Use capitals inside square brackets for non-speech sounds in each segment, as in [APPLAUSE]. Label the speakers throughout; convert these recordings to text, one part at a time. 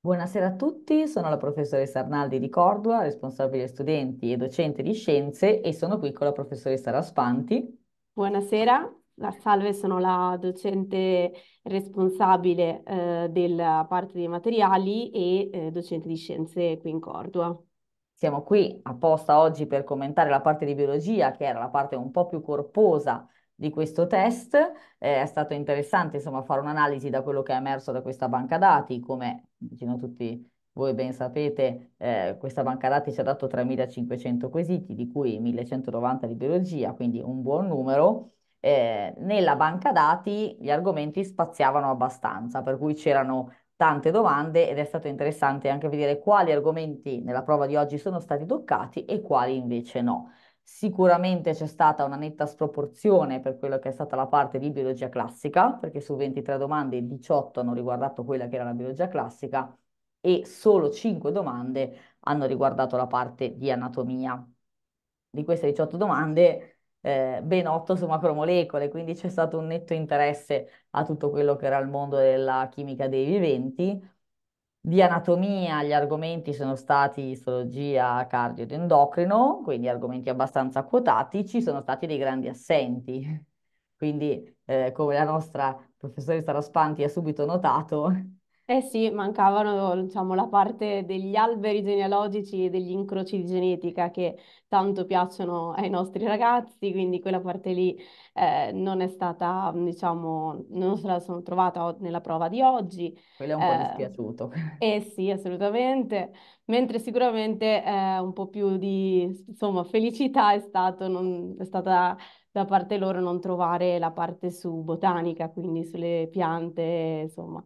Speaker 1: Buonasera a tutti, sono la professoressa Arnaldi di Cordua, responsabile studenti e docente di scienze e sono qui con la professoressa Raspanti.
Speaker 2: Buonasera, la salve, sono la docente responsabile eh, della parte dei materiali e eh, docente di scienze qui in Cordua.
Speaker 1: Siamo qui apposta oggi per commentare la parte di biologia, che era la parte un po' più corposa di questo test. Eh, è stato interessante insomma, fare un'analisi da quello che è emerso da questa banca dati, come immagino tutti voi ben sapete, eh, questa banca dati ci ha dato 3.500 quesiti, di cui 1.190 di biologia, quindi un buon numero. Eh, nella banca dati gli argomenti spaziavano abbastanza, per cui c'erano tante domande ed è stato interessante anche vedere quali argomenti nella prova di oggi sono stati toccati e quali invece no. Sicuramente c'è stata una netta sproporzione per quello che è stata la parte di biologia classica, perché su 23 domande 18 hanno riguardato quella che era la biologia classica e solo 5 domande hanno riguardato la parte di anatomia. Di queste 18 domande, eh, ben 8 su macromolecole, quindi c'è stato un netto interesse a tutto quello che era il mondo della chimica dei viventi di anatomia gli argomenti sono stati istologia, cardio ed endocrino, quindi argomenti abbastanza quotati, ci sono stati dei grandi assenti. [LAUGHS] Quindi, eh, come la nostra professoressa Raspanti ha subito notato,
Speaker 2: eh sì, mancavano, diciamo, la parte degli alberi genealogici e degli incroci di genetica che tanto piacciono ai nostri ragazzi, quindi quella parte lì eh, non è stata, diciamo, non se la sono trovata nella prova di oggi.
Speaker 1: Quello è un po' Eh, dispiaciuto.
Speaker 2: eh sì, assolutamente. Mentre sicuramente eh, un po' più di, insomma, felicità è stato, non- è stata da parte loro non trovare la parte su botanica, quindi sulle piante, insomma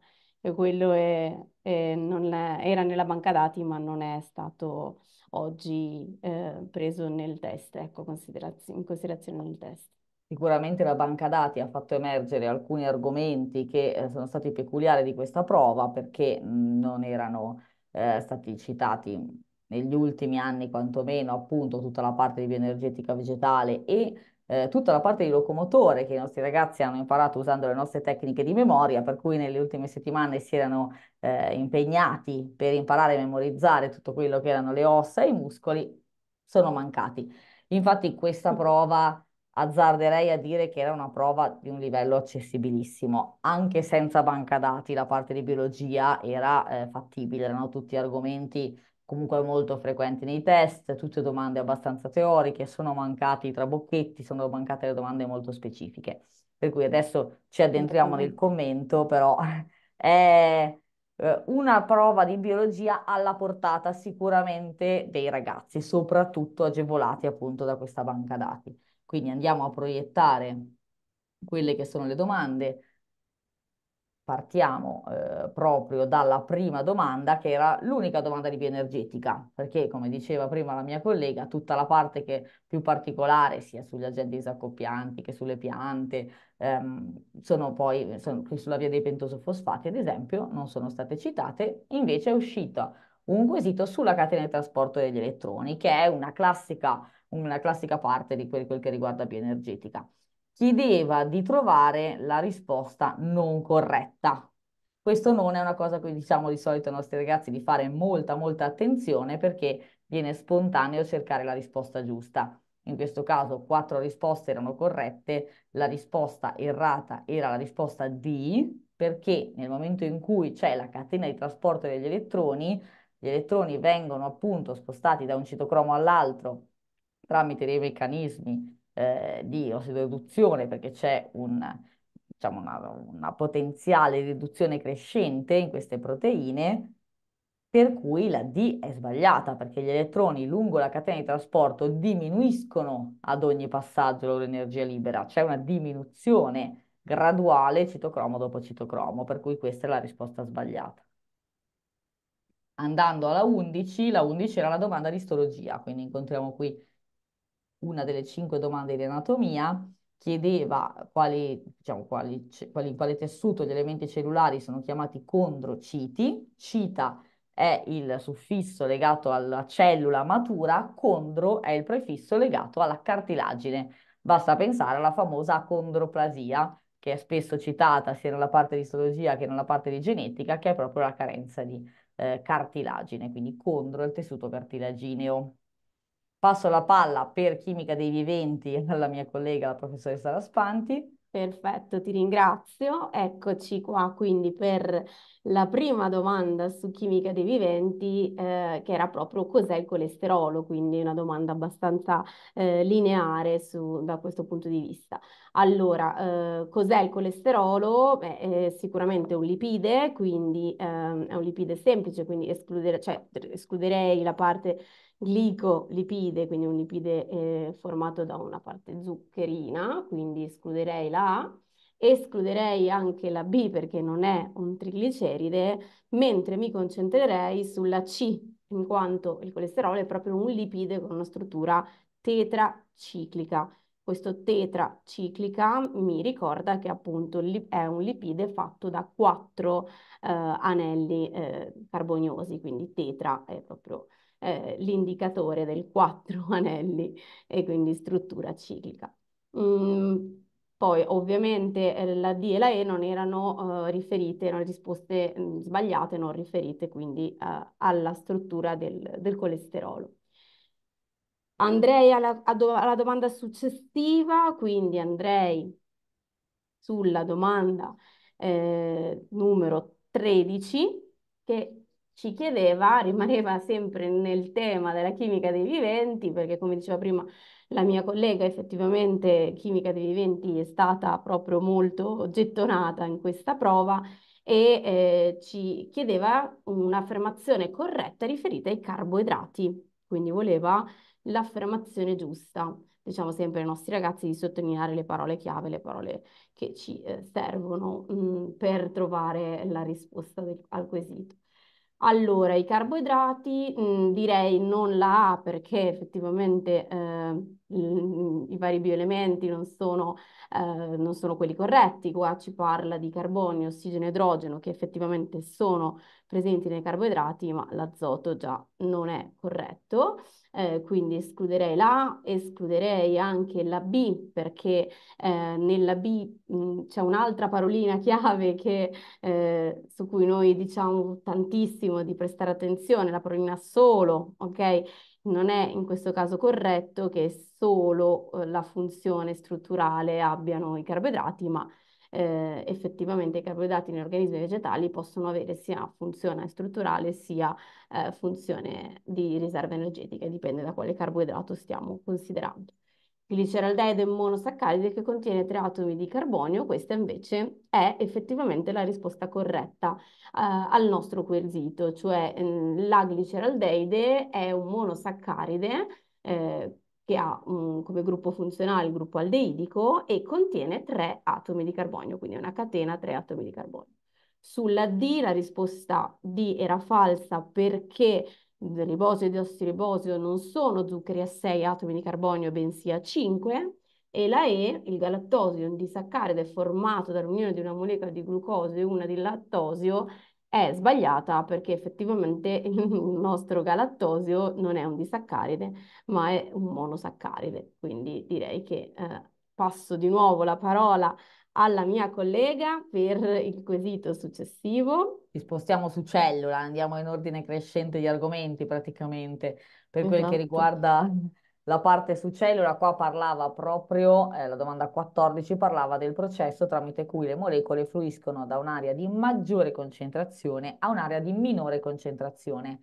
Speaker 2: quello è, è, non è, era nella banca dati, ma non è stato oggi eh, preso nel test, ecco, consideraz in considerazione nel test.
Speaker 1: Sicuramente la banca dati ha fatto emergere alcuni argomenti che eh, sono stati peculiari di questa prova perché mhmm, non erano eh, stati citati negli ultimi anni quantomeno appunto tutta la parte di bioenergetica vegetale e eh, tutta la parte di locomotore che i nostri ragazzi hanno imparato usando le nostre tecniche di memoria, per cui nelle ultime settimane si erano eh, impegnati per imparare a memorizzare tutto quello che erano le ossa e i muscoli, sono mancati. Infatti questa mm. prova azzarderei a dire che era una prova di un livello accessibilissimo, anche senza banca dati, la parte di biologia era eh, fattibile, erano tutti argomenti comunque molto frequenti nei test, tutte domande abbastanza teoriche, sono mancati i trabocchetti, sono mancate le domande molto specifiche. Per cui adesso ci addentriamo nel commento, però [LAUGHS] è eh, una prova di biologia alla portata sicuramente dei ragazzi, soprattutto agevolati appunto da questa banca dati. Quindi andiamo a proiettare quelle che sono le domande, partiamo eh, proprio dalla prima domanda, che era l'unica domanda di bioenergetica, perché come diceva prima la mia collega, tutta la parte che più particolare, sia sugli agenti disaccoppianti che sulle piante, ehm, sono poi sono, sulla via dei pentosofosfati, ad esempio, non sono state citate, invece è uscita un quesito sulla catena di trasporto degli elettroni, che è una classica, una classica parte di quel, quel che riguarda bioenergetica chiedeva di trovare la risposta non corretta. Questo non è una cosa che diciamo di solito ai nostri ragazzi di fare molta molta attenzione perché viene spontaneo cercare la risposta giusta. In questo caso quattro risposte erano corrette, la risposta errata era la risposta D perché nel momento in cui c'è la catena di trasporto degli elettroni, gli elettroni vengono appunto spostati da un citocromo all'altro tramite dei meccanismi eh, di ossidoreduzione perché c'è un, diciamo una, una potenziale riduzione crescente in queste proteine, per cui la D è sbagliata perché gli elettroni lungo la catena di trasporto diminuiscono ad ogni passaggio la loro energia libera, c'è una diminuzione graduale citocromo dopo citocromo, per cui questa è la risposta sbagliata. Andando alla 11, la 11 era la domanda di istologia, quindi incontriamo qui una delle cinque domande di anatomia, chiedeva quali, diciamo, quali, quali, in quale tessuto gli elementi cellulari sono chiamati condrociti. Cita è il suffisso legato alla cellula matura, condro è il prefisso legato alla cartilagine. Basta pensare alla famosa condroplasia, che è spesso citata sia nella parte di istologia che nella parte di genetica, che è proprio la carenza di eh, cartilagine, quindi condro è il tessuto cartilagineo. Passo la palla per chimica dei viventi [LAUGHS] alla mia collega, la professoressa
Speaker 2: Raspanti. Perfetto, ti ringrazio. Eccoci qua quindi per la prima domanda su chimica dei viventi, eh, che era proprio cos'è il colesterolo, quindi una domanda abbastanza eh, lineare su, da questo punto di vista. Allora, eh, cos'è il colesterolo? Beh, è sicuramente un lipide, quindi ehm, è un lipide semplice, quindi escludere, cioè, escluderei la parte glicolipide, quindi un lipide eh, formato da una parte zuccherina, quindi escluderei la A escluderei anche la B perché non è un trigliceride, mentre mi concentrerei sulla C, in quanto il colesterolo è proprio un lipide con una struttura tetraciclica questo tetra ciclica mi ricorda che appunto è un lipide fatto da quattro eh, anelli eh, carboniosi, quindi tetra è proprio eh, l'indicatore del quattro [LAUGHS] anelli e quindi struttura ciclica. Mm, poi ovviamente eh, la D e la E non erano eh, riferite, erano risposte mh, mm, sbagliate, non riferite quindi eh, alla struttura del, del colesterolo. Andrei alla, alla domanda successiva, quindi andrei sulla domanda eh, numero 13 che ci chiedeva, rimaneva sempre nel tema della chimica dei viventi, perché come diceva prima la mia collega, effettivamente chimica dei viventi è stata proprio molto gettonata in questa prova e eh, ci chiedeva un'affermazione corretta riferita ai carboidrati, quindi voleva l'affermazione giusta. Diciamo sempre ai nostri ragazzi di sottolineare le parole chiave, le parole che ci eh, servono mh, mm, per trovare la risposta del, al quesito. Allora, i carboidrati, mh, mm, direi non la A perché effettivamente eh, i vari bioelementi non sono, eh, non sono, quelli corretti, qua ci parla di carbonio, ossigeno e idrogeno che effettivamente sono presenti nei carboidrati, ma l'azoto già non è corretto, eh, quindi escluderei la escluderei anche la B perché eh, nella B c'è un'altra parolina [LAUGHS] chiave che, eh, su cui noi diciamo tantissimo di prestare attenzione, la parolina solo, ok? non è in questo caso corretto che solo eh, la funzione strutturale abbiano i carboidrati, ma eh, effettivamente i carboidrati negli organismi vegetali possono avere sia funzione strutturale sia eh, funzione di riserva energetica, dipende da quale carboidrato stiamo considerando gliceraldeide monosaccaride che contiene tre atomi di carbonio, questa invece è effettivamente la risposta corretta eh, al nostro quesito, cioè mh, mm, la gliceraldeide è un monosaccaride eh, che ha mh, mm, come gruppo funzionale il gruppo aldeidico e contiene tre atomi di carbonio, quindi è una catena tre atomi di carbonio. Sulla D la risposta D era falsa perché Zeribosio ed ossiribosio non sono zuccheri a 6 atomi di carbonio, bensì a 5, e la E, il galattosio un disaccaride formato dall'unione di una molecola di glucosio e una di lattosio, è sbagliata perché effettivamente [LAUGHS] il nostro galattosio non è un disaccaride, ma è un monosaccaride. Quindi direi che eh, passo di nuovo la parola alla mia collega per il quesito successivo.
Speaker 1: Ci spostiamo su cellula, andiamo in ordine crescente di argomenti praticamente per quel esatto. che riguarda la parte su cellula, qua parlava proprio, eh, la domanda 14 parlava del processo tramite cui le molecole fluiscono da un'area di maggiore concentrazione a un'area di minore concentrazione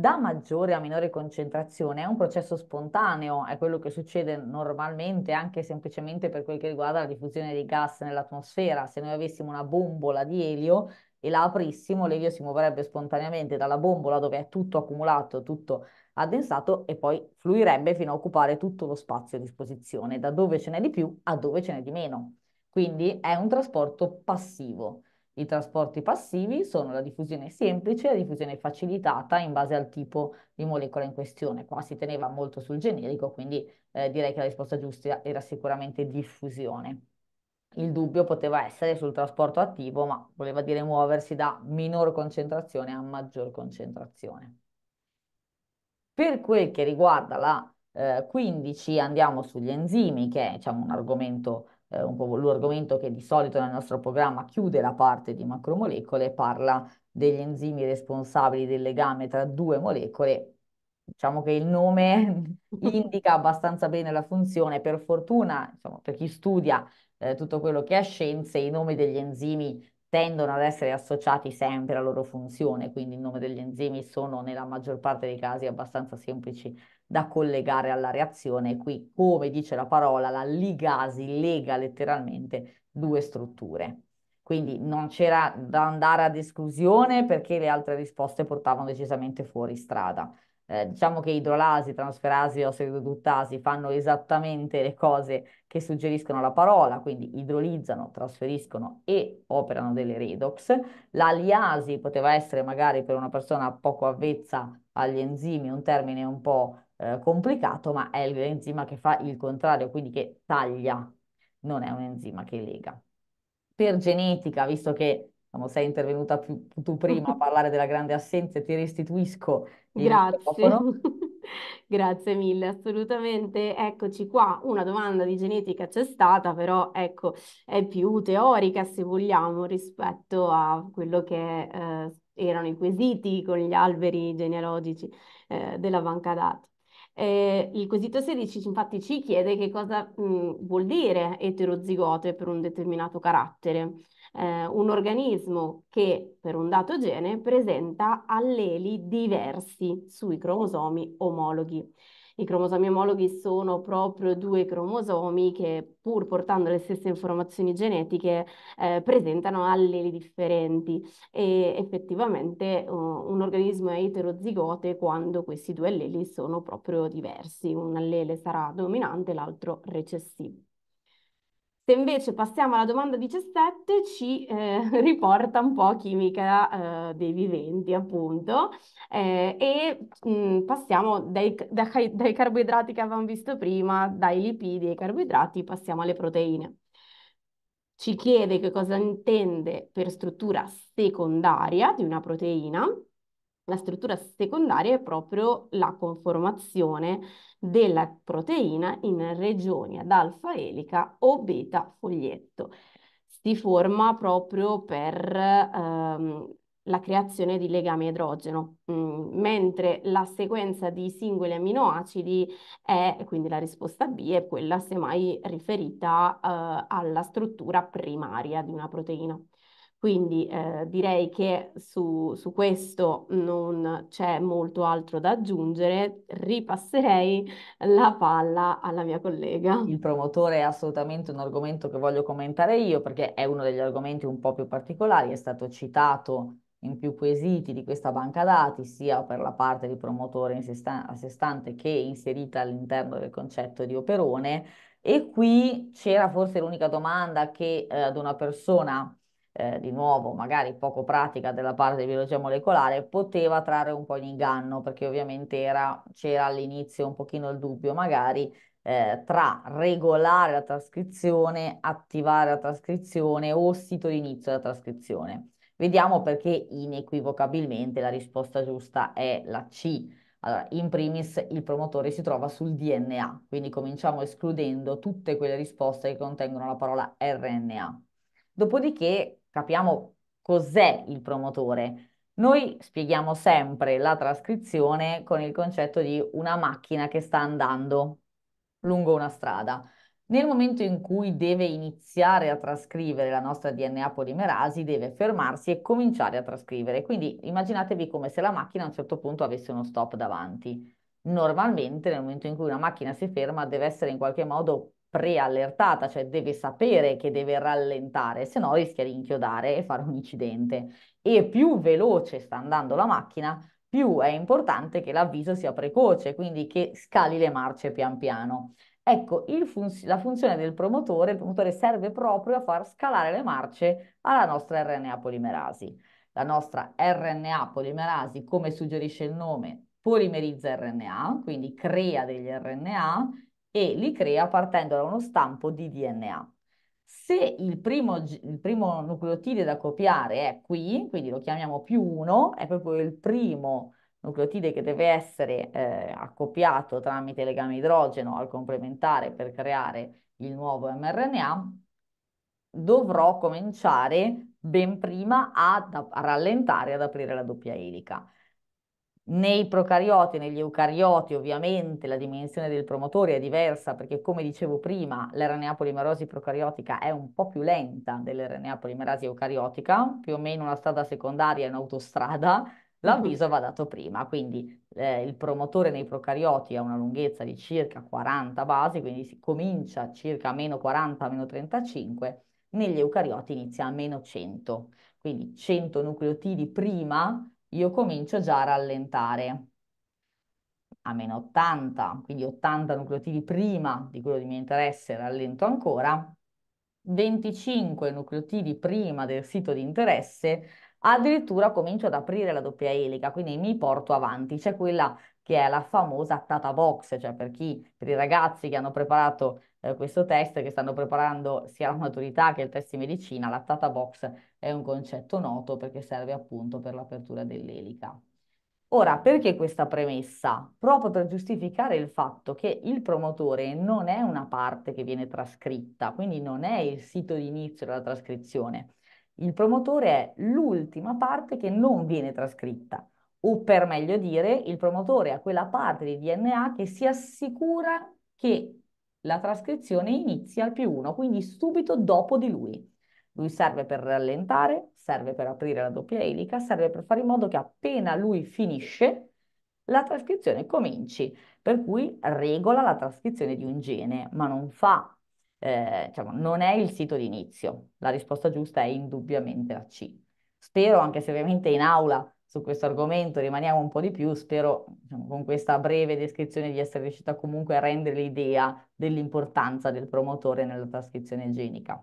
Speaker 1: da maggiore a minore concentrazione è un processo spontaneo, è quello che succede normalmente anche semplicemente per quel che riguarda la diffusione dei gas nell'atmosfera. Se noi avessimo una bombola di elio e la aprissimo, l'elio si muoverebbe spontaneamente dalla bombola dove è tutto accumulato, tutto addensato e poi fluirebbe fino a occupare tutto lo spazio a disposizione, da dove ce n'è di più a dove ce n'è di meno. Quindi è un trasporto passivo. I trasporti passivi sono la diffusione semplice e la diffusione facilitata in base al tipo di molecola in questione. Qua si teneva molto sul generico, quindi eh, direi che la risposta giusta era sicuramente diffusione. Il dubbio poteva essere sul trasporto attivo, ma voleva dire muoversi da minor concentrazione a maggior concentrazione. Per quel che riguarda la eh, 15 andiamo sugli enzimi, che è diciamo, un argomento eh, un po' l'argomento che di solito nel nostro programma chiude la parte di macromolecole, parla degli enzimi responsabili del legame tra due molecole. Diciamo che il nome [LAUGHS] indica abbastanza bene la funzione. Per fortuna, diciamo, per chi studia eh, tutto quello che è scienze, i nomi degli enzimi tendono ad essere associati sempre alla loro funzione, quindi i nomi degli enzimi sono nella maggior parte dei casi abbastanza semplici da collegare alla reazione. Qui, come dice la parola, la ligasi lega letteralmente due strutture. Quindi non c'era da andare ad esclusione perché le altre risposte portavano decisamente fuori strada. Eh, diciamo che idrolasi, transferasi, ossidoduttasi fanno esattamente le cose che suggeriscono la parola, quindi idrolizzano, trasferiscono e operano delle redox. La liasi poteva essere magari per una persona poco avvezza agli enzimi un termine un po' eh, complicato, ma è l'enzima che fa il contrario, quindi che taglia, non è un enzima che lega. Per genetica, visto che diciamo, sei intervenuta più, tu prima a [LAUGHS] parlare della grande assenza, ti restituisco il Grazie. microfono.
Speaker 2: [LAUGHS] Grazie mille, assolutamente. Eccoci qua, una domanda di genetica c'è stata, però ecco, è più teorica se vogliamo rispetto a quello che eh, erano i quesiti con gli alberi genealogici eh, della banca dati. Eh, il quesito 16 infatti ci chiede che cosa mh, vuol dire eterozigote per un determinato carattere. Eh, un organismo che per un dato gene presenta alleli diversi sui cromosomi omologhi. I cromosomi omologhi sono proprio due cromosomi che pur portando le stesse informazioni genetiche eh, presentano alleli differenti e effettivamente uh, un organismo è eterozigote quando questi due alleli sono proprio diversi, un allele sarà dominante, l'altro recessivo. Se invece passiamo alla domanda 17, ci eh, [LAUGHS] riporta un po' chimica eh, dei viventi, appunto, eh, e mh, mm, passiamo dai, dai, dai, carboidrati che avevamo visto prima, dai lipidi ai carboidrati, passiamo alle proteine. Ci chiede che cosa intende per struttura secondaria di una proteina la struttura secondaria è proprio la conformazione della proteina in regioni ad alfa elica o beta foglietto. Si forma proprio per ehm, la creazione di legami idrogeno, mm, mentre la sequenza di singoli amminoacidi è, quindi la risposta B è quella semmai riferita eh, alla struttura primaria di una proteina. Quindi eh, direi che su, su questo non c'è molto altro da aggiungere. Ripasserei la palla alla mia collega. Il promotore è assolutamente un argomento
Speaker 1: che voglio commentare io perché è uno degli argomenti un po' più particolari, è stato citato in più quesiti di questa banca dati, sia per la parte di promotore a sé stante che inserita all'interno del concetto di operone. E qui c'era forse l'unica domanda che eh, ad una persona eh, di nuovo magari poco pratica della parte di biologia molecolare, poteva trarre un po' in inganno, perché ovviamente era, c'era all'inizio un pochino il dubbio magari eh, tra regolare la trascrizione, attivare la trascrizione o sito d'inizio della trascrizione. Vediamo perché inequivocabilmente la risposta giusta è la C. Allora, in primis il promotore si trova sul DNA, quindi cominciamo escludendo tutte quelle risposte che contengono la parola RNA. Dopodiché capiamo cos'è il promotore. Noi spieghiamo sempre la trascrizione con il concetto di una macchina che sta andando lungo una strada. Nel momento in cui deve iniziare a trascrivere la nostra DNA polimerasi, deve fermarsi e cominciare a trascrivere. Quindi immaginatevi come se la macchina a un certo punto avesse uno stop davanti. Normalmente nel momento in cui una macchina si ferma deve essere in qualche modo preallertata, cioè deve sapere che deve rallentare, se no rischia di inchiodare e fare un incidente. E più veloce sta andando la macchina, più è importante che l'avviso sia precoce, quindi che scali le marce pian piano. Ecco, fun- la funzione del promotore, il promotore serve proprio a far scalare le marce alla nostra RNA polimerasi. La nostra RNA polimerasi, come suggerisce il nome, polimerizza RNA, quindi crea degli RNA e li crea partendo da uno stampo di DNA. Se il primo, il primo nucleotide da copiare è qui, quindi lo chiamiamo più 1, è proprio il primo nucleotide che deve essere eh, accoppiato tramite legame idrogeno al complementare per creare il nuovo mRNA, dovrò cominciare ben prima a, a rallentare ad aprire la doppia elica. Nei procarioti negli eucarioti ovviamente la dimensione del promotore è diversa perché come dicevo prima l'RNA polimerosi procariotica è un po' più lenta dell'RNA polimerasi eucariotica, più o meno una strada secondaria è un'autostrada, l'avviso mm-hmm. va dato prima, quindi eh, il promotore nei procarioti ha una lunghezza di circa 40 basi, quindi si comincia circa a meno 40, meno 35, negli eucarioti inizia a meno 100, quindi 100 nucleotidi prima io comincio già a rallentare a meno 80, quindi 80 nucleotidi prima di quello di mio interesse, rallento ancora, 25 nucleotidi prima del sito di interesse, addirittura comincio ad aprire la doppia elica, quindi mi porto avanti, c'è quella che è la famosa tata box, cioè per chi, per i ragazzi che hanno preparato eh, questo test che stanno preparando sia la maturità che il test di medicina, la Tata Box è un concetto noto perché serve appunto per l'apertura dell'elica. Ora, perché questa premessa? Proprio per giustificare il fatto che il promotore non è una parte che viene trascritta, quindi non è il sito di inizio della trascrizione. Il promotore è l'ultima parte che non viene trascritta, o per meglio dire, il promotore è quella parte di DNA che si assicura che la trascrizione inizia al più 1, quindi subito dopo di lui. Lui serve per rallentare, serve per aprire la doppia elica, serve per fare in modo che appena lui finisce, la trascrizione cominci, per cui regola la trascrizione di un gene, ma non fa, eh, diciamo, non è il sito di inizio. La risposta giusta è indubbiamente la C. Spero, anche se ovviamente in aula su questo argomento rimaniamo un po' di più, spero diciamo, con questa breve descrizione di essere riuscita comunque a rendere l'idea dell'importanza del promotore nella trascrizione genica.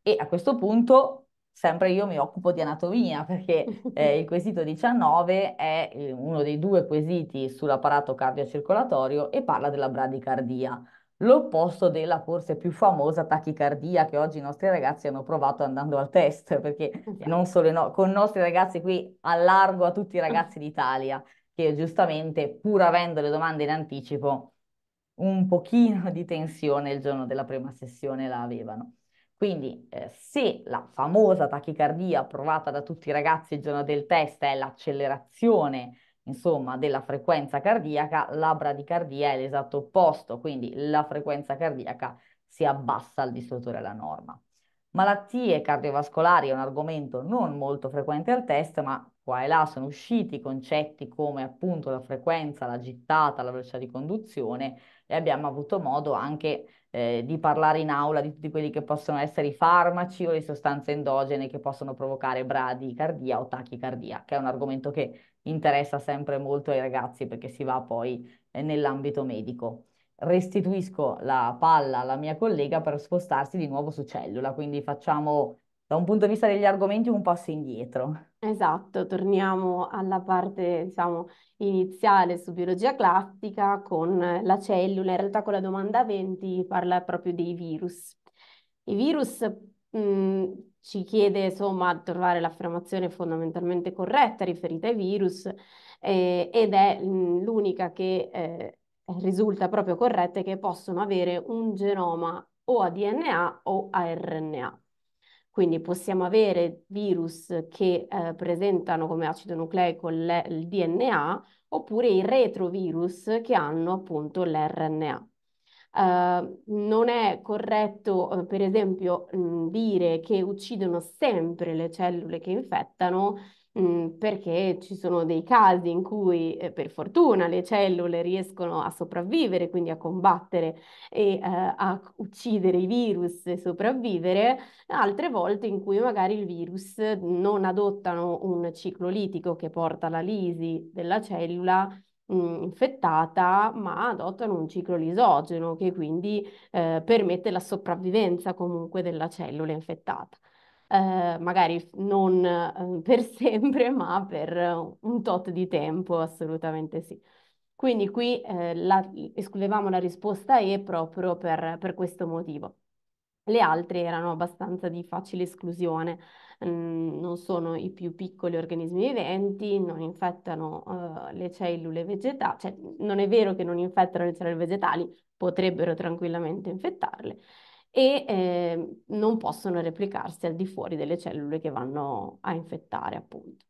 Speaker 1: E a questo punto sempre io mi occupo di anatomia perché [LAUGHS] eh, il quesito 19 è eh, uno dei due quesiti sull'apparato cardiocircolatorio e parla della bradicardia l'opposto della forse più famosa tachicardia che oggi i nostri ragazzi hanno provato andando al test, perché esatto. non solo no, con i nostri ragazzi qui allargo a tutti i ragazzi [LAUGHS] d'Italia, che giustamente pur avendo le domande in anticipo un pochino di tensione il giorno della prima sessione la avevano. Quindi eh, se la famosa tachicardia provata da tutti i ragazzi il giorno del test è l'accelerazione insomma, della frequenza cardiaca, la bradicardia è l'esatto opposto, quindi la frequenza cardiaca si abbassa al di sotto della norma. Malattie cardiovascolari è un argomento non molto frequente al test, ma qua e là sono usciti concetti come appunto la frequenza, la gittata, la velocità di conduzione, e abbiamo avuto modo anche eh, di parlare in aula di tutti quelli che possono essere i farmaci o le sostanze endogene che possono provocare bradicardia o tachicardia, che è un argomento che interessa sempre molto ai ragazzi perché si va poi eh, nell'ambito medico. Restituisco la palla alla mia collega per spostarsi di nuovo su cellula, quindi facciamo da un punto di vista degli argomenti un passo indietro.
Speaker 2: Esatto, torniamo alla parte, diciamo, iniziale su biologia classica con la cellula. In realtà con la domanda 20 parla proprio dei virus. I virus, mh, mm, ci chiede, insomma, di trovare l'affermazione fondamentalmente corretta riferita ai virus eh, ed è mm, l'unica che eh, risulta proprio corretta e che possono avere un genoma o a DNA o a RNA. Quindi possiamo avere virus che eh, presentano come acido nucleico le, il DNA oppure i retrovirus che hanno appunto l'RNA. Eh, non è corretto, eh, per esempio, mh, dire che uccidono sempre le cellule che infettano Mhmm, perché ci sono dei casi in cui eh, per fortuna le cellule riescono a sopravvivere, quindi a combattere e eh, a uccidere i virus e sopravvivere, altre volte in cui magari il virus non adottano un ciclo litico che porta alla lisi della cellula mhmm, infettata, ma adottano un ciclo lisogeno che quindi eh, permette la sopravvivenza comunque della cellula infettata. Eh, magari non eh, per [LAUGHS] sempre, ma per un tot di tempo, assolutamente sì. Quindi qui eh, la, escludevamo la risposta E proprio per, per, questo motivo. Le altre erano abbastanza di facile esclusione, mm, non sono i più piccoli organismi viventi, non infettano uh, le cellule vegetali, cioè non è vero che non infettano le cellule vegetali, potrebbero tranquillamente infettarle, e eh, non possono replicarsi al di fuori delle cellule che vanno a infettare, appunto.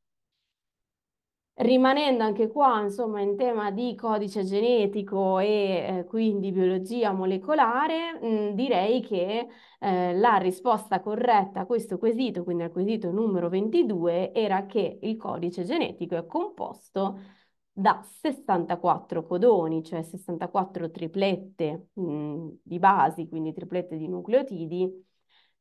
Speaker 2: Rimanendo anche qua, insomma, in tema di codice genetico e eh, quindi biologia molecolare, mh, direi che eh, la risposta corretta a questo quesito, quindi al quesito numero 22, era che il codice genetico è composto da 64 codoni, cioè 64 triplette mh, mhmm, di basi, quindi triplette di nucleotidi,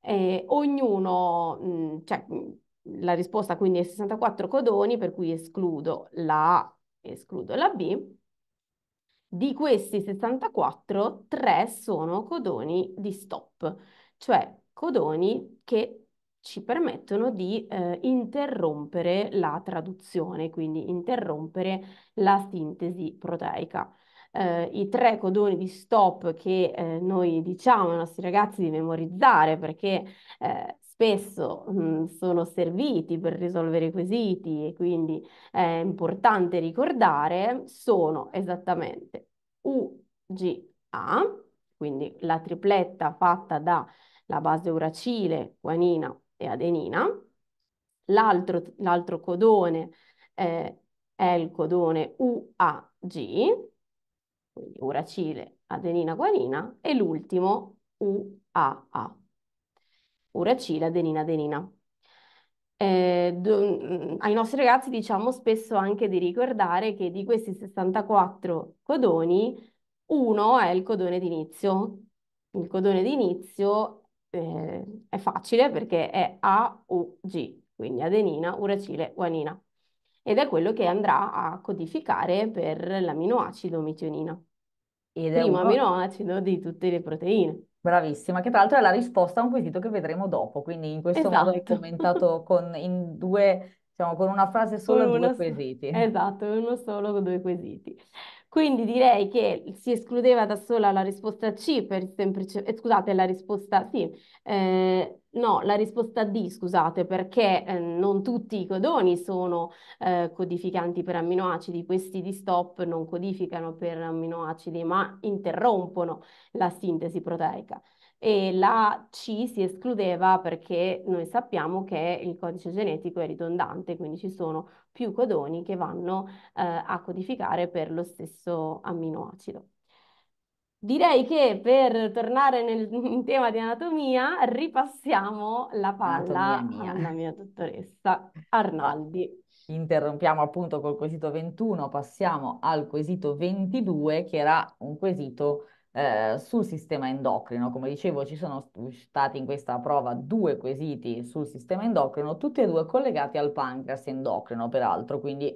Speaker 2: e ognuno, mh, mhmm, cioè, mhmm, la risposta quindi è 64 codoni, per cui escludo la A e escludo la B. Di questi 64, 3 sono codoni di stop, cioè codoni che ci permettono di eh, interrompere la traduzione, quindi interrompere la sintesi proteica. Eh, I tre codoni di stop che eh, noi diciamo ai nostri ragazzi di memorizzare perché eh, spesso mh, mm, sono serviti per risolvere i quesiti e quindi è importante ricordare, sono esattamente UGA, quindi la tripletta fatta dalla base uracile, guanina, e adenina. L'altro, codone eh, è il codone UAG, quindi uracile, adenina, guanina, e l'ultimo UAA, uracile, adenina, adenina. Eh, do, mm, ai nostri ragazzi diciamo spesso anche di ricordare che di questi 64 codoni, uno è il codone d'inizio. Il codone d'inizio eh, è facile perché è AUG, quindi adenina, uracile, guanina. Ed è quello che andrà a codificare per l'aminoacido metionina, Ed primo aminoacido di tutte le proteine. Bravissima, che tra l'altro è la
Speaker 1: risposta a un quesito che vedremo dopo, quindi in questo Esatto. modo hai esatto. commentato [LAUGHS] con, in due, diciamo, con una frase solo e due so- quesiti. Esatto,
Speaker 2: uno solo con due quesiti. Quindi direi che si escludeva da sola la risposta C per semplice, eh, scusate, la risposta sì, eh, no, la risposta D, scusate, perché eh, non tutti i codoni sono eh, codificanti per amminoacidi, questi di stop non codificano per amminoacidi, ma interrompono la sintesi proteica e la C si escludeva perché noi sappiamo che il codice genetico è ridondante, quindi ci sono più codoni che vanno eh, a codificare per lo stesso amminoacido. Direi che per tornare nel [LAUGHS] in tema di anatomia, ripassiamo la palla anatomia alla mia [LAUGHS] dottoressa Arnaldi.
Speaker 1: Interrompiamo appunto col quesito 21, passiamo al quesito 22, che era un quesito eh, sul sistema endocrino. Come dicevo, ci sono stati in questa prova due quesiti sul sistema endocrino, tutti e due collegati al pancreas endocrino, peraltro, quindi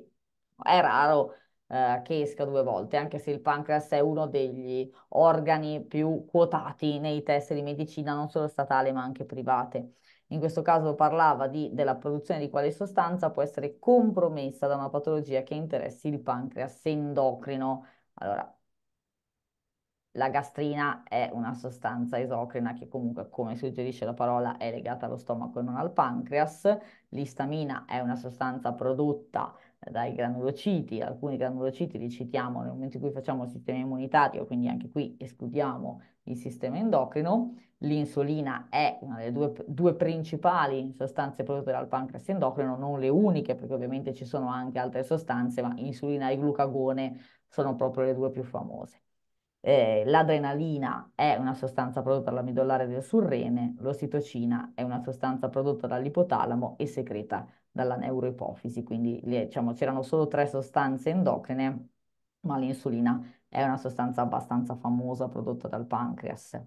Speaker 1: è raro eh, che esca due volte, anche se il pancreas è uno degli organi più quotati nei test di medicina, non solo statale ma anche private in questo caso parlava di, della produzione di quale sostanza può essere compromessa da una patologia che interessi il pancreas endocrino. Allora, la gastrina è una sostanza esocrina che comunque, come suggerisce la parola, è legata allo stomaco e non al pancreas. L'istamina è una sostanza prodotta eh, dai granulociti, alcuni granulociti li citiamo nel momento in cui facciamo il sistema immunitario, quindi anche qui escludiamo il sistema endocrino. L'insulina è una delle due, due principali sostanze prodotte dal pancreas endocrino, non le uniche perché ovviamente ci sono anche altre sostanze, ma insulina e glucagone sono proprio le due più famose eh, l'adrenalina è una sostanza prodotta dalla medullare del surrene, l'ossitocina è una sostanza prodotta dall'ipotalamo e secreta dalla neuroipofisi, quindi diciamo, c'erano solo tre sostanze endocrine, ma l'insulina è una sostanza abbastanza famosa prodotta dal pancreas.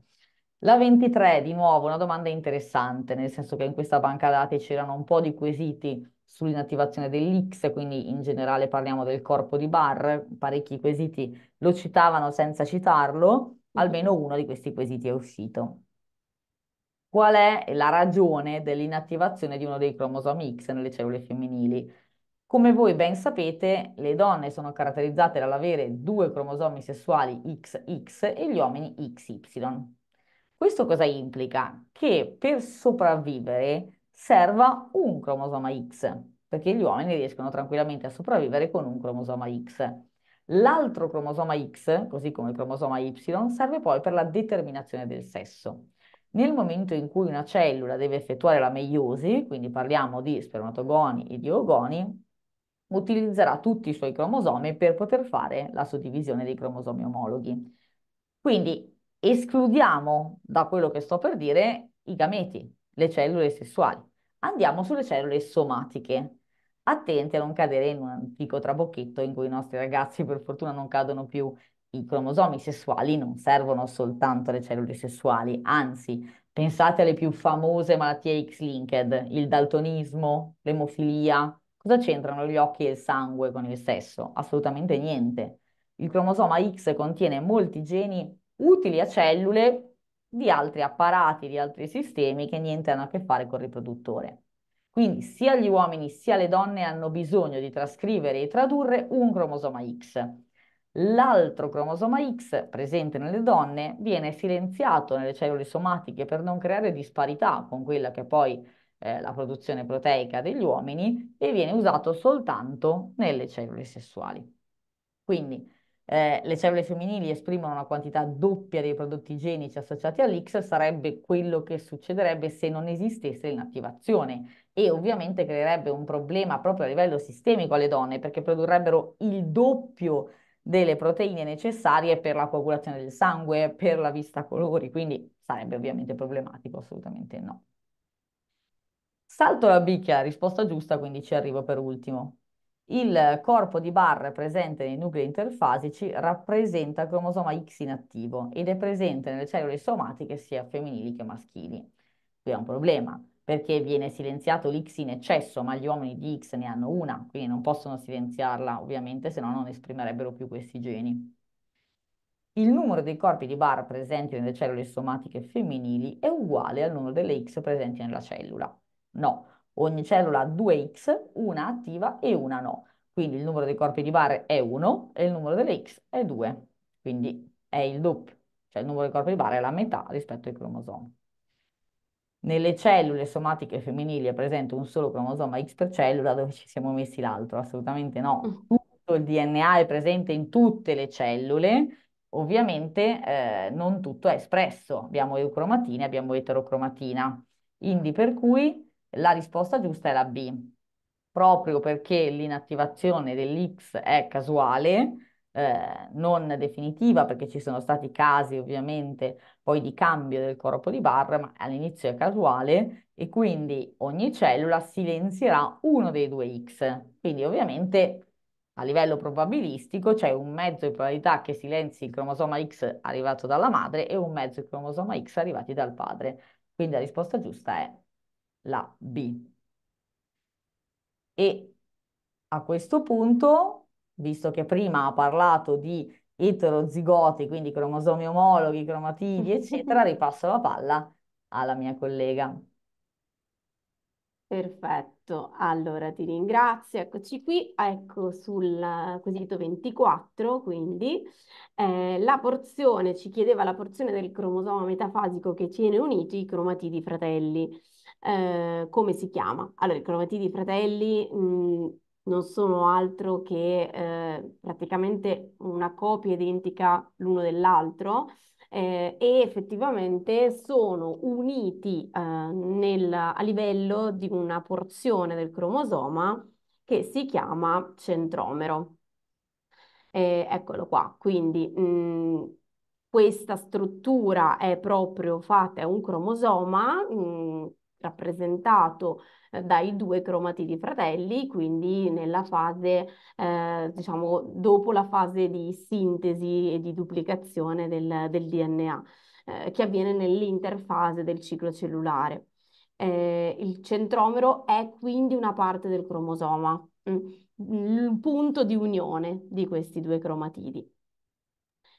Speaker 1: La 23, di nuovo, una domanda interessante, nel senso che in questa banca dati c'erano un po' di quesiti sull'inattivazione dell'X, quindi in generale parliamo del corpo di Barr, parecchi quesiti lo citavano senza citarlo, almeno mhm. uno di questi quesiti è uscito. Qual è la ragione dell'inattivazione di uno dei cromosomi X nelle cellule femminili? Come voi ben sapete, le donne sono caratterizzate dall'avere due cromosomi sessuali XX e gli uomini XY. Questo cosa implica? Che per sopravvivere serva un cromosoma X, perché gli uomini riescono tranquillamente a sopravvivere con un cromosoma X. L'altro cromosoma X, così come il cromosoma Y, serve poi per la determinazione del sesso. Nel momento in cui una cellula deve effettuare la meiosi, quindi parliamo di spermatogoni e di ogoni, utilizzerà tutti i suoi cromosomi per poter fare la suddivisione dei cromosomi omologhi. Quindi escludiamo da quello che sto per dire i gameti, le cellule sessuali. Andiamo sulle cellule somatiche. Attenti a non cadere in un antico trabocchetto in cui i nostri ragazzi per fortuna non cadono più. I cromosomi sessuali non servono soltanto alle cellule sessuali, anzi, pensate alle più famose malattie X-linked, il daltonismo, l'emofilia. Cosa c'entrano gli occhi e il sangue con il sesso? Assolutamente niente. Il cromosoma X contiene molti geni utili a cellule di altri apparati, di altri sistemi che niente hanno a che fare col riproduttore. Quindi sia gli uomini sia le donne hanno bisogno di trascrivere e tradurre un cromosoma X. L'altro cromosoma X presente nelle donne viene silenziato nelle cellule somatiche per non creare disparità con quella che è poi eh, la produzione proteica degli uomini e viene usato soltanto nelle cellule sessuali. Quindi eh, le cellule femminili esprimono una quantità doppia dei prodotti genici associati all'X, sarebbe quello che succederebbe se non esistesse l'inattivazione e ovviamente creerebbe un problema proprio a livello sistemico alle donne perché produrrebbero il doppio delle proteine necessarie per la coagulazione del sangue, per la vista a colori, quindi sarebbe ovviamente problematico, assolutamente no. Salto la bicchia, risposta giusta, quindi ci arrivo per ultimo. Il corpo di Barr presente nei nuclei interfasici rappresenta il cromosoma X inattivo ed è presente nelle cellule somatiche sia femminili che maschili. Qui è un problema, perché viene silenziato l'X in eccesso, ma gli uomini di X ne hanno una, quindi non possono silenziarla ovviamente, se no non esprimerebbero più questi geni. Il numero dei corpi di Barr presenti nelle cellule somatiche femminili è uguale al numero delle X presenti nella cellula. No, Ogni cellula ha due X, una attiva e una no. Quindi il numero dei corpi di Barr è 1 e il numero delle X è 2, quindi è il doppio, cioè il numero dei corpi di Barr è la metà rispetto ai cromosomi. Nelle cellule somatiche femminili è presente un solo cromosoma X per cellula dove ci siamo messi l'altro? Assolutamente no. Mm. Tutto il DNA è presente in tutte le cellule, ovviamente eh, non tutto è espresso. Abbiamo eucromatina, abbiamo eterocromatina. Quindi per cui la risposta giusta è la B, proprio perché l'inattivazione dell'X è casuale, eh, non definitiva, perché ci sono stati casi ovviamente poi di cambio del corpo di Barr, ma all'inizio è casuale e quindi ogni cellula silenzierà uno dei due X. Quindi ovviamente a livello probabilistico c'è un mezzo di probabilità che silenzi il cromosoma X arrivato dalla madre e un mezzo di cromosoma X arrivati dal padre. Quindi la risposta giusta è la B. E a questo punto, visto che prima ha parlato di eterozigoti, quindi cromosomi omologhi, cromatidi, [LAUGHS] eccetera, ripasso la palla alla mia collega.
Speaker 2: Perfetto, allora ti ringrazio, eccoci qui, ecco sul quesito 24, quindi eh, la porzione, ci chiedeva la porzione del cromosoma metafasico che tiene uniti i cromatidi fratelli. Eh, come si chiama? Allora, i cromatidi fratelli mh, mm, non sono altro che eh, praticamente una copia identica l'uno dell'altro eh, e effettivamente sono uniti eh, nel, a livello di una porzione del cromosoma che si chiama centromero. Eh, eccolo qua, quindi... Mh, mm, questa struttura è proprio fatta, è un cromosoma mh, mm, rappresentato eh, dai due cromatidi fratelli, quindi nella fase, eh, diciamo, dopo la fase di sintesi e di duplicazione del, del DNA, eh, che avviene nell'interfase del ciclo cellulare. Eh, il centromero è quindi una parte del cromosoma, mm, il punto di unione di questi due cromatidi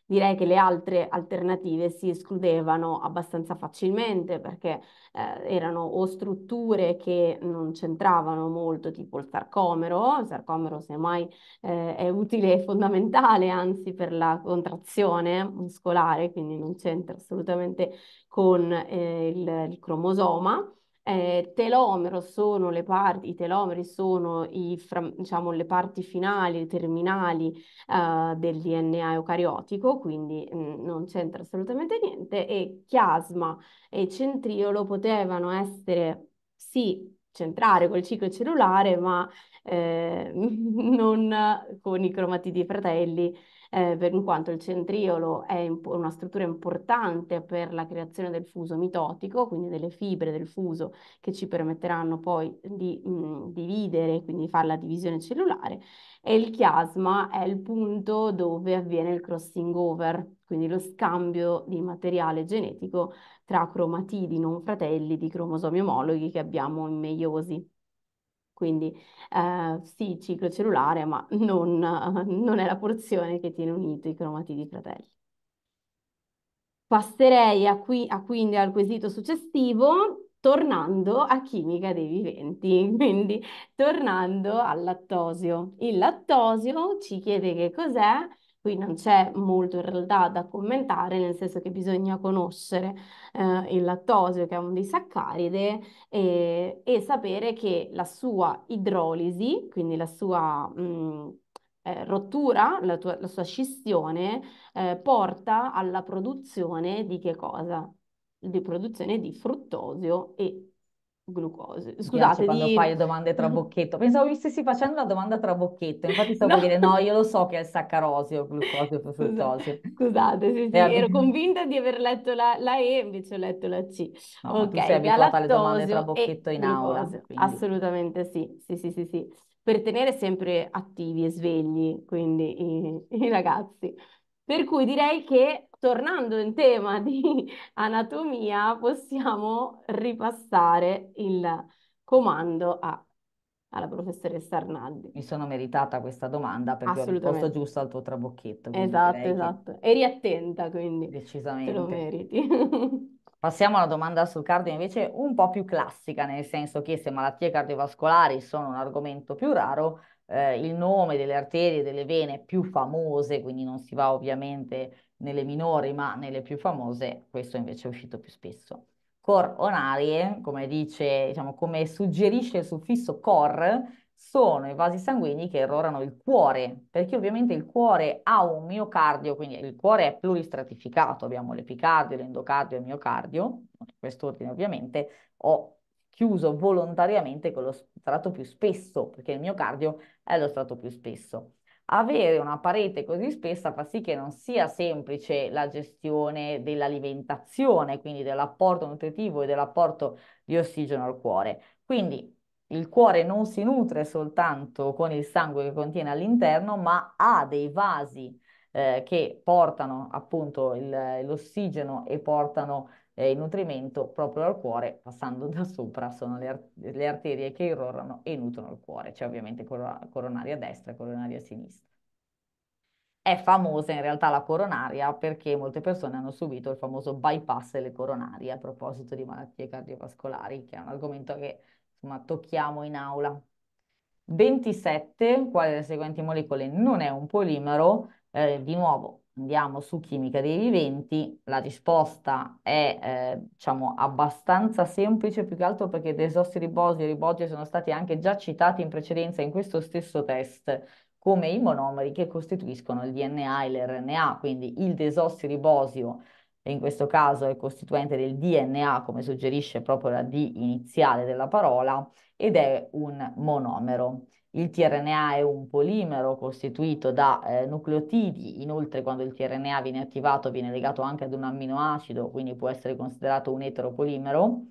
Speaker 2: direi che le altre alternative si escludevano abbastanza facilmente perché eh, erano o strutture che non c'entravano molto, tipo il sarcomero, il sarcomero semmai eh, è utile e fondamentale anzi per la contrazione muscolare, quindi non c'entra assolutamente con eh, il, il cromosoma eh, telomero sono le parti, i telomeri sono i, fra, diciamo, le parti finali, terminali eh, del DNA eucariotico, quindi mh, mhmm, non c'entra assolutamente niente, e chiasma e centriolo potevano essere, sì, centrare col ciclo cellulare, ma eh, [LAUGHS] non con i cromatidi fratelli eh, per in quanto il centriolo è imp- una struttura importante per la creazione del fuso mitotico, quindi delle fibre del fuso che ci permetteranno poi di mh, dividere, quindi fare la divisione cellulare, e il chiasma è il punto dove avviene il crossing over, quindi lo scambio di materiale genetico tra cromatidi non fratelli di cromosomi omologhi che abbiamo in meiosi. Quindi eh, sì, ciclo cellulare, ma non, non è la porzione che tiene unito i cromatidi fratelli. Passerei a qui, a quindi al quesito successivo, tornando a chimica dei viventi, [LAUGHS] quindi tornando al lattosio. Il lattosio ci chiede che cos'è Qui non c'è molto in realtà da commentare, nel senso che bisogna conoscere eh, il lattosio, che è un disaccaride, e, e, sapere che la sua idrolisi, quindi la sua mh, eh, rottura, la, tua, la, sua scissione, eh, porta alla produzione di che cosa? Di produzione di fruttosio e glucose. Scusate, quando di... fai le domande tra mm-hmm. bocchetto. Pensavo
Speaker 1: mi stessi facendo la domanda tra bocchetto, infatti stavo no. per dire no, io lo so che è il [LAUGHS] saccarosio, il glucosio, il fruttosio.
Speaker 2: Scusate, sì, sì, ero convinta di aver letto la, la E, invece ho letto la C. No, ok, tu sei abituata alle domande tra bocchetto in aula. Quindi. Assolutamente sì, sì, sì, sì, sì. Per tenere sempre attivi e svegli, quindi i, i ragazzi. Per cui direi che tornando in tema di [LAUGHS] anatomia possiamo ripassare il comando a, alla professoressa Arnaldi. Mi sono
Speaker 1: meritata questa domanda perché ho risposto giusto al tuo trabocchetto. Esatto, esatto.
Speaker 2: Eri attenta quindi. Decisamente. Te lo meriti. [LAUGHS]
Speaker 1: Passiamo alla domanda sul cardio invece un po' più classica, nel senso che se malattie cardiovascolari sono un argomento più raro, eh, il nome delle arterie e delle vene più famose, quindi non si va ovviamente nelle minori ma nelle più famose, questo invece è uscito più spesso. Cor onarie, come dice, diciamo, come suggerisce il suffisso cor, sono i vasi sanguigni che erorano il cuore, perché ovviamente il cuore ha un miocardio, quindi il cuore è pluristratificato, abbiamo l'epicardio, l'endocardio e il miocardio, in quest'ordine ovviamente, o chiuso volontariamente con lo strato più spesso, perché il miocardio è lo strato più spesso. Avere una parete così spessa fa sì che non sia semplice la gestione dell'alimentazione, quindi dell'apporto nutritivo e dell'apporto di ossigeno al cuore. Quindi il cuore non si nutre soltanto con il sangue che contiene all'interno, ma ha dei vasi eh, che portano appunto l'ossigeno e portano eh, il nutrimento proprio al cuore, passando da sopra, sono le, ar- le arterie che irrorano e nutrono il cuore, cioè ovviamente cor- coronaria destra e coronaria sinistra. È famosa in realtà la coronaria perché molte persone hanno subito il famoso bypass delle coronarie a proposito di malattie cardiovascolari, che è un argomento che insomma tocchiamo in aula. 27, quale delle seguenti molecole non è un polimero? Eh, di nuovo, andiamo su chimica dei viventi, la risposta è eh, diciamo abbastanza semplice, più che altro perché desossi, desossiribosio e ribosio sono stati anche già citati in precedenza in questo stesso test come i monomeri che costituiscono il DNA e l'RNA, quindi il desossiribosio in questo caso è costituente del DNA, come suggerisce proprio la D iniziale della parola, ed è un monomero. Il tRNA è un polimero costituito da eh, nucleotidi, inoltre quando il tRNA viene attivato viene legato anche ad un amminoacido, quindi può essere considerato un eteropolimero,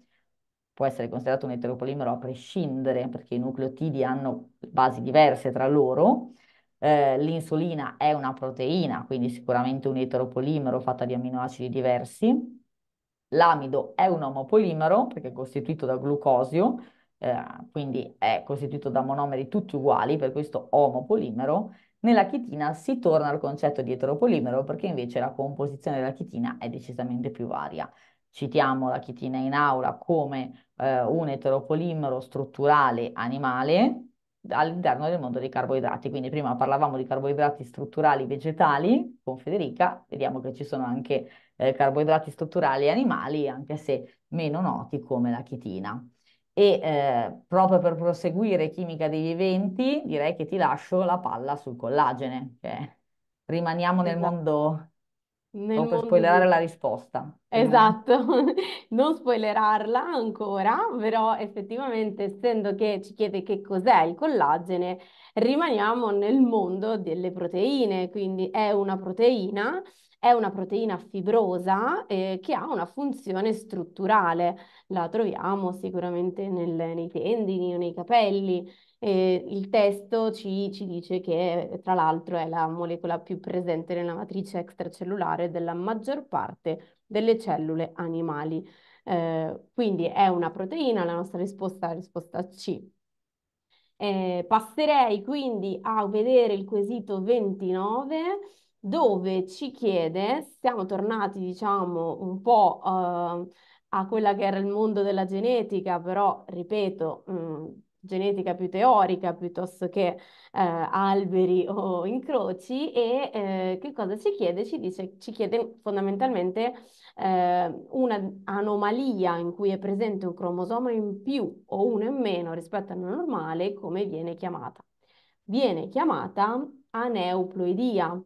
Speaker 1: può essere considerato un eteropolimero a prescindere perché i nucleotidi hanno basi diverse tra loro. Eh, l'insulina è una proteina, quindi sicuramente un eteropolimero fatta di amminoacidi diversi. L'amido è un omopolimero perché è costituito da glucosio eh, quindi è costituito da monomeri tutti uguali, per questo omopolimero, nella chitina si torna al concetto di eteropolimero perché invece la composizione della chitina è decisamente più varia. Citiamo la chitina in aula come eh, un eteropolimero strutturale animale all'interno del mondo dei carboidrati. Quindi prima parlavamo di carboidrati strutturali vegetali con Federica, vediamo che ci sono anche eh, carboidrati strutturali animali, anche se meno noti come la chitina. E eh, proprio per proseguire chimica dei viventi, direi che ti lascio la palla sul collagene, cioè, rimaniamo nel esatto. mondo,
Speaker 2: Nel non per mondo spoilerare la
Speaker 1: risposta.
Speaker 2: Esatto, [LAUGHS] non spoilerarla ancora, però effettivamente, essendo che ci chiede che cos'è il collagene, rimaniamo nel mondo delle proteine, quindi è una proteina è una proteina fibrosa eh, che ha una funzione strutturale, la troviamo sicuramente nel, nei tendini o nei capelli. Eh, il testo ci, ci dice che tra l'altro è la molecola più presente nella matrice extracellulare della maggior parte delle cellule animali. Eh, quindi è una proteina, la nostra risposta è la risposta C. Eh, passerei quindi a vedere il quesito 29 dove ci chiede, siamo tornati diciamo un po' eh, a quella che era il mondo della genetica, però ripeto, mh, mhmm, genetica più teorica piuttosto che eh, alberi o incroci e eh, che cosa ci chiede? Ci, dice, ci chiede fondamentalmente eh, un'anomalia in cui è presente un cromosoma in più o uno in meno rispetto al normale, come viene chiamata? Viene chiamata aneuploidia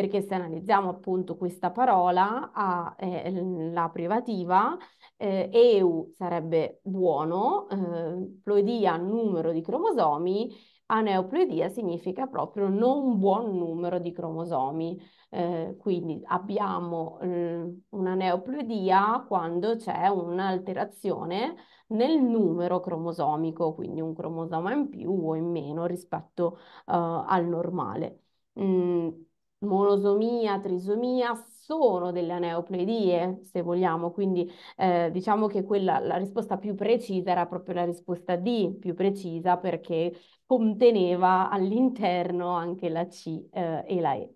Speaker 2: perché se analizziamo appunto questa parola, ha eh, la privativa, eh, EU sarebbe buono, eh, ploidia numero di cromosomi, aneuploidia significa proprio non buon numero di cromosomi. Eh, quindi abbiamo eh, una neoploidia quando c'è un'alterazione nel numero cromosomico, quindi un cromosoma in più o in meno rispetto eh, al normale. Mm, monosomia, trisomia sono delle aneopledie, se vogliamo, quindi eh, diciamo che quella, la risposta più precisa era proprio la risposta D, più precisa perché conteneva all'interno anche la C eh, e la E.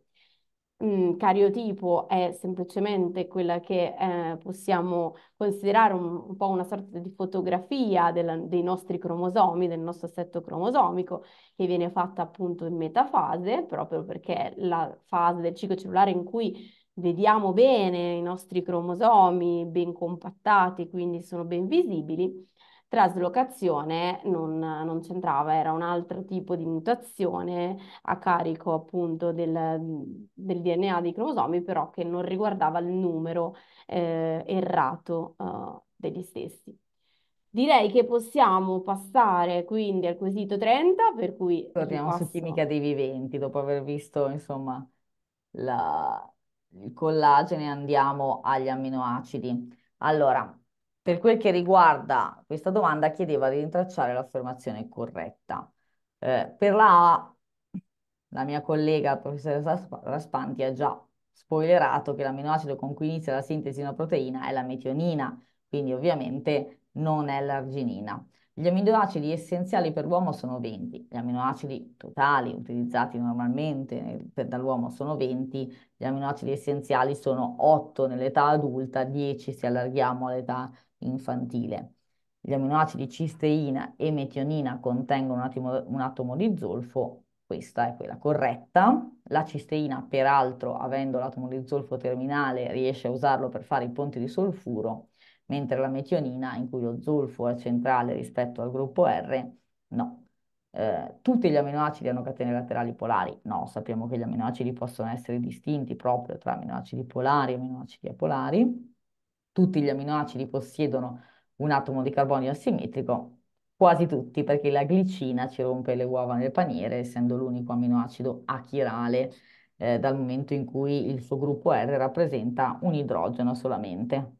Speaker 2: Mhmm, cariotipo è semplicemente quella che eh, possiamo considerare un, un, po' una sorta di fotografia della, dei nostri cromosomi, del nostro assetto cromosomico, che viene fatta appunto in metafase, proprio perché è la fase del ciclo cellulare in cui vediamo bene i nostri cromosomi ben compattati, quindi sono ben visibili, traslocazione non, non c'entrava, era un altro tipo di mutazione a carico appunto del, del DNA dei cromosomi, però che non riguardava il numero eh, errato eh, degli stessi. Direi che possiamo passare quindi al quesito 30, per cui torniamo passo... su chimica
Speaker 1: dei viventi, dopo aver visto insomma la... il collagene andiamo agli amminoacidi. Allora, per quel che riguarda questa domanda, chiedeva di rintracciare l'affermazione corretta. Eh, per la A, la mia collega, professoressa Raspanti, ha già spoilerato che l'amminoacido con cui inizia la sintesi di una proteina è la metionina, quindi ovviamente non è l'arginina. Gli amminoacidi essenziali per l'uomo sono 20, gli amminoacidi totali utilizzati normalmente per, dall'uomo sono 20, gli amminoacidi essenziali sono 8 nell'età adulta, 10 se allarghiamo all'età infantile. Gli aminoacidi cisteina e metionina contengono un atomo, un atomo di zolfo, questa è quella corretta. La cisteina, peraltro, avendo l'atomo di zolfo terminale, riesce a usarlo per fare i ponti di solfuro, mentre la metionina, in cui lo zolfo è centrale rispetto al gruppo R, no. Eh, tutti gli aminoacidi hanno catene laterali polari? No, sappiamo che gli aminoacidi possono essere distinti proprio tra aminoacidi polari e aminoacidi apolari tutti gli aminoacidi possiedono un atomo di carbonio asimmetrico, quasi tutti, perché la glicina ci rompe le uova nel paniere, essendo l'unico aminoacido achirale eh, dal momento in cui il suo gruppo R rappresenta un idrogeno solamente.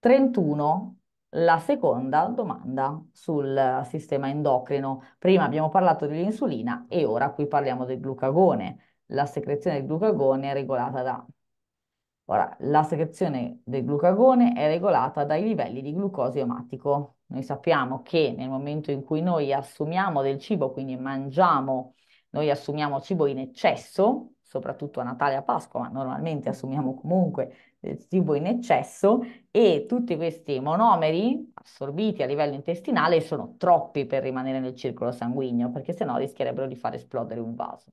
Speaker 1: 31. La seconda domanda sul sistema endocrino. Prima abbiamo parlato dell'insulina e ora qui parliamo del glucagone. La secrezione del glucagone è regolata da Ora, la secrezione del glucagone è regolata dai livelli di glucosio ematico. Noi sappiamo che nel momento in cui noi assumiamo del cibo, quindi mangiamo, noi assumiamo cibo in eccesso, soprattutto a Natale e a Pasqua, ma normalmente assumiamo comunque del cibo in eccesso e tutti questi monomeri assorbiti a livello intestinale sono troppi per rimanere nel circolo sanguigno, perché sennò rischierebbero di far esplodere un vaso.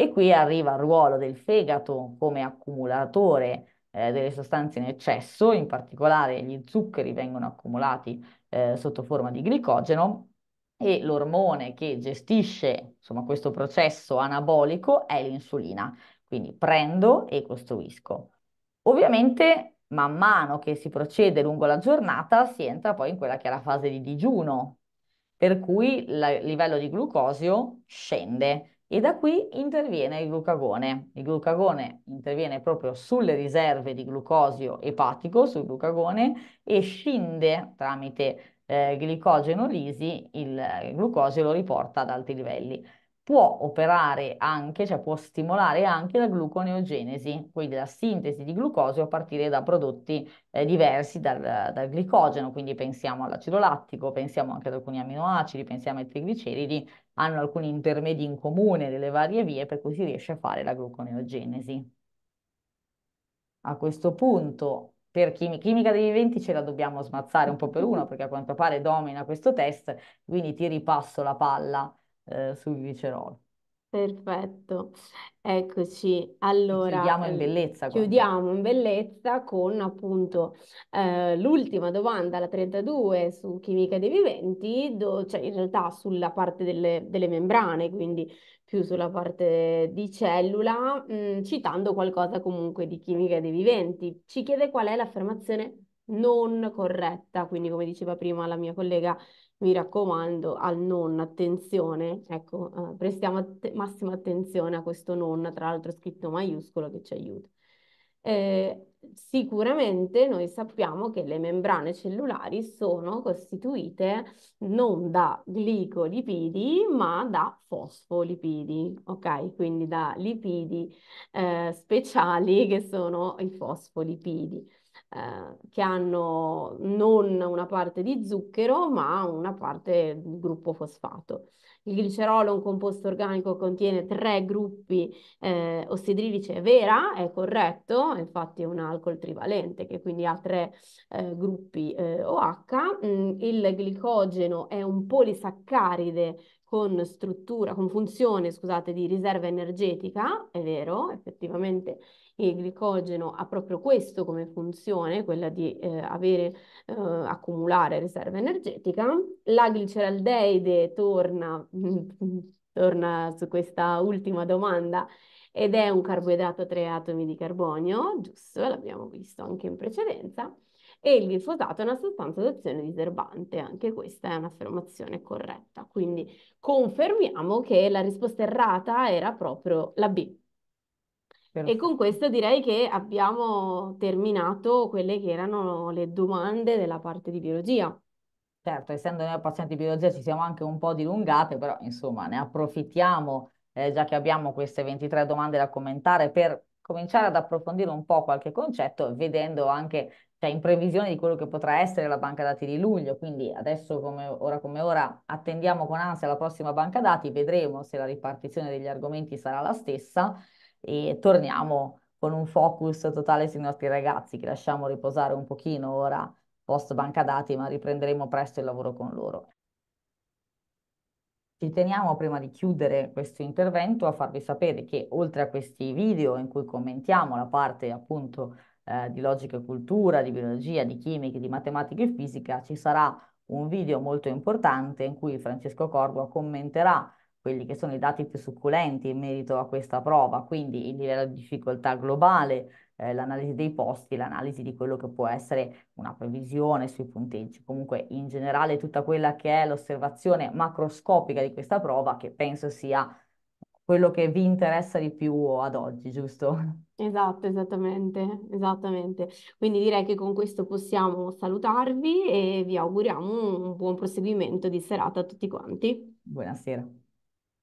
Speaker 1: E qui arriva il ruolo del fegato come accumulatore eh, delle sostanze in eccesso, in particolare gli zuccheri vengono accumulati eh, sotto forma di glicogeno e l'ormone che gestisce insomma, questo processo anabolico è l'insulina. Quindi prendo e costruisco. Ovviamente man mano che si procede lungo la giornata si entra poi in quella che è la fase di digiuno, per cui il livello di glucosio scende e da qui interviene il glucagone. Il glucagone interviene proprio sulle riserve di glucosio epatico, sul glucagone, e scinde tramite eh, glicogeno lisi il eh, glucosio e lo riporta ad alti livelli può operare anche, cioè può stimolare anche la gluconeogenesi, quindi la sintesi di glucosio a partire da prodotti eh, diversi dal, dal, glicogeno, quindi pensiamo all'acido lattico, pensiamo anche ad alcuni aminoacidi, pensiamo ai trigliceridi, hanno alcuni intermedi in comune delle varie vie per cui si riesce a fare la gluconeogenesi. A questo punto per chim chimica dei viventi ce la dobbiamo smazzare un po' per uno [LAUGHS] perché a quanto pare domina questo test, quindi ti ripasso la palla eh, sui Vicerol.
Speaker 2: Perfetto, eccoci. E Allora, chiudiamo in eh, bellezza quando. chiudiamo in bellezza con appunto eh, l'ultima domanda, la 32, su chimica dei viventi, do- cioè in realtà sulla parte delle, delle membrane, quindi più sulla parte di cellula, mm, citando qualcosa comunque di chimica dei viventi. Ci chiede qual è l'affermazione non corretta, quindi come diceva prima la mia collega mi raccomando, al non, attenzione, ecco, eh, prestiamo att massima attenzione a questo non, tra l'altro scritto maiuscolo che ci aiuta. Eh, sicuramente noi sappiamo che le membrane cellulari sono costituite non da glicolipidi ma da fosfolipidi, ok? Quindi da lipidi eh, speciali che sono i fosfolipidi. Eh, che hanno non una parte di zucchero, ma una parte di gruppo fosfato. Il glicerolo, un composto organico, contiene tre gruppi eh, ossidrilici, è vera, è corretto, infatti è un alcol trivalente che quindi ha tre eh, gruppi eh, OH. il glicogeno è un polisaccaride con struttura, con funzione, scusate, di riserva energetica, è vero, effettivamente il glicogeno ha proprio questo come funzione, quella di eh, avere, eh, accumulare riserva energetica. La gliceraldeide torna, [LAUGHS] torna su questa ultima domanda ed è un carboidrato a tre atomi di carbonio, giusto, l'abbiamo visto anche in precedenza, e il glifosato è una sostanza d'azione diserbante, anche questa è un'affermazione corretta, quindi confermiamo che la risposta errata era proprio la B, e con questo direi che abbiamo terminato quelle che erano le domande della parte di
Speaker 1: biologia. Certo, essendo noi appassionati di biologia ci siamo anche un po' dilungate, però insomma ne approfittiamo, eh, già che abbiamo queste 23 domande da commentare, per cominciare ad approfondire un po' qualche concetto, vedendo anche, cioè in previsione di quello che potrà essere la banca dati di luglio. Quindi adesso, come, ora come ora, attendiamo con ansia la prossima banca dati, vedremo se la ripartizione degli argomenti sarà la stessa e torniamo con un focus totale sui nostri ragazzi che lasciamo riposare un pochino ora post banca dati, ma riprenderemo presto il lavoro con loro. Ci teniamo prima di chiudere questo intervento a farvi sapere che oltre a questi video in cui commentiamo la parte appunto eh, di logica e cultura, di biologia, di chimica, di matematica e fisica, ci sarà un video molto importante in cui Francesco Corgua commenterà quelli che sono i dati più succulenti in merito a questa prova, quindi il livello di difficoltà globale, eh, l'analisi dei posti, l'analisi di quello che può essere una previsione sui punteggi, comunque in generale tutta quella che è l'osservazione macroscopica di questa prova che penso sia quello che vi interessa di più ad oggi, giusto?
Speaker 2: Esatto, esattamente, esattamente. Quindi direi che con questo possiamo salutarvi e vi auguriamo un buon proseguimento di serata a tutti quanti.
Speaker 1: Buonasera.